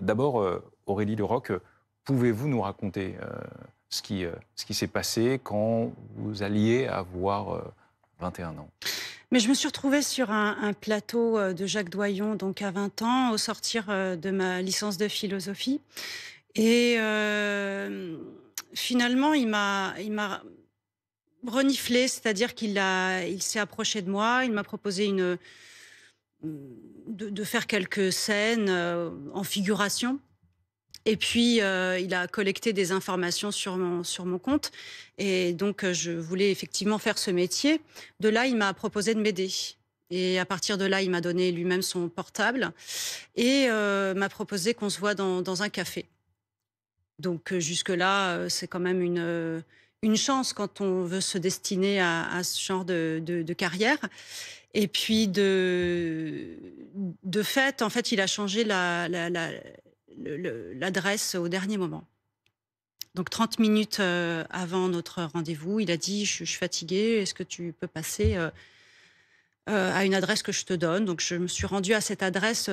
D'abord, euh, Aurélie Leroc, euh, pouvez-vous nous raconter euh, ce qui, ce qui s'est passé quand vous alliez avoir 21 ans mais je me suis retrouvée sur un, plateau de Jacques Doyon, donc à 20 ans, au sortir de ma licence de philosophie. Et finalement, il m'a, il m'a reniflé, c'est-à-dire qu'il il s'est approché de moi, il m'a proposé une, de, faire quelques scènes euh, en figuration. Et puis, euh, il a collecté des informations sur mon, sur mon compte. Et donc, euh, je voulais effectivement faire ce métier. De là, il m'a proposé de m'aider. Et à partir de là, il m'a donné lui-même son portable et m'a proposé qu'on se voit dans, un café. Donc, jusque-là, c'est quand même une, une chance quand on veut se destiner à, ce genre de, carrière. Et puis, de, fait, en fait, il a changé l'adresse au dernier moment. Donc 30 minutes euh, avant notre rendez-vous, il a dit je, suis fatigué, est-ce que tu peux passer euh, euh, à une adresse que je te donne Donc je me suis rendue à cette adresse,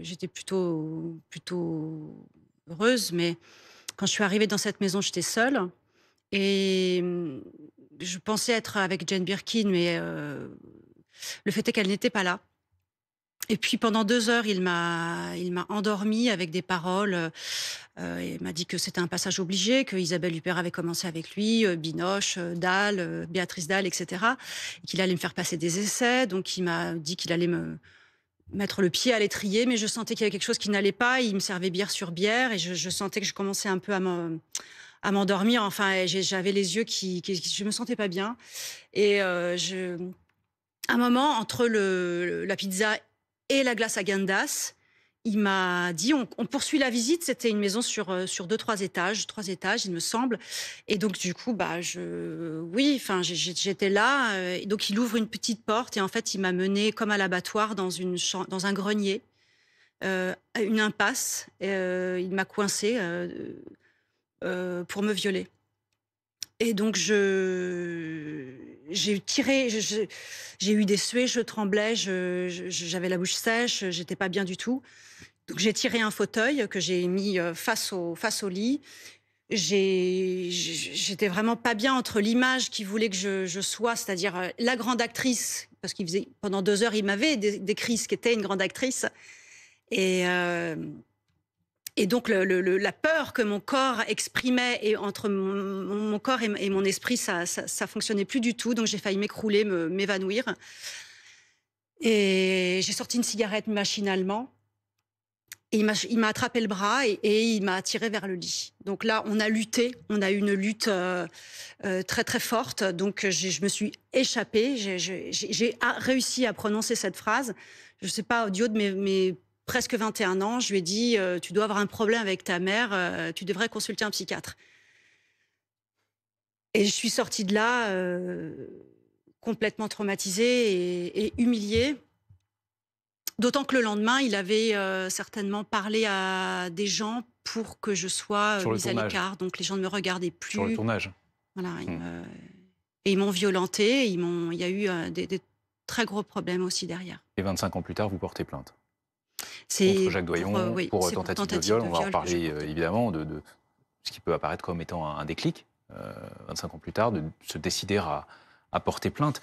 j'étais plutôt plutôt heureuse, mais quand je suis arrivée dans cette maison, j'étais seule. Et mmh, je pensais être avec Jane Birkin, mais euh, le fait est qu'elle n'était pas là. Et puis pendant deux heures, il m'a, il m'a endormi avec des paroles. il euh, m'a dit que c'était un passage obligé, que Isabelle Huppert avait commencé avec lui, euh, Binoche, euh, Dalle, Béatrice Dalle, etc. Et qu'il allait me faire passer des essais. Donc il m'a dit qu'il allait me mettre le pied à l'étrier, mais je sentais qu'il y avait quelque chose qui n'allait pas. Il me servait bière sur bière et je sentais que je commençais un peu à me à m'endormir. Enfin, j'avais les yeux qui, Je me sentais pas bien. Et euh, je, à un moment, entre le, la pizza et la glace à Gandas, il m'a dit on, poursuit la visite. C'était une maison sur euh, sur deux trois étages, trois étages, il me semble. Et donc du coup, bah je, oui, enfin j'étais là. Euh, et donc il ouvre une petite porte et en fait il m'a mené comme à l'abattoir dans une dans un grenier, une impasse. Et, il m'a coincé euh, pour me violer. Et donc, je, j'ai tiré, j'ai eu des suées, je tremblais, j'avais la bouche sèche, j'étais pas bien du tout. Donc, j'ai tiré un fauteuil que j'ai mis euh, face au, face au lit. J'étais vraiment pas bien entre l'image qu'il voulait que je, sois, c'est-à-dire euh, la grande actrice, parce qu'il faisait pendant deux heures, il m'avait décrit ce qu'était une grande actrice. Et. Et donc le, la peur que mon corps exprimait et entre mon, corps et, mon esprit, ça, ça, fonctionnait plus du tout. Donc j'ai failli m'écrouler, m'évanouir. Et j'ai sorti une cigarette machinalement. Et il m'a attrapé le bras et, il m'a attiré vers le lit. Donc là, on a lutté, on a eu une lutte euh, euh, très très forte. Donc je me suis échappée, j'ai réussi à prononcer cette phrase. Je ne sais pas, audio de mes presque 21 ans, je lui ai dit euh, Tu dois avoir un problème avec ta mère, euh, tu devrais consulter un psychiatre. Et je suis sortie de là euh, complètement traumatisée et, humiliée. D'autant que le lendemain, il avait certainement parlé à des gens pour que je sois mise à l'écart. Donc les gens ne me regardaient plus. Sur le tournage. Voilà. Hmm. Et ils m'ont violentée. Il y a eu des très gros problèmes aussi derrière. Et 25 ans plus tard, vous portez plainte contre Jacques Doyon pour, euh, euh, tentative, de viol. on va en parler euh, évidemment de, ce qui peut apparaître comme étant un, déclic, 25 ans plus tard, de se décider à porter plainte.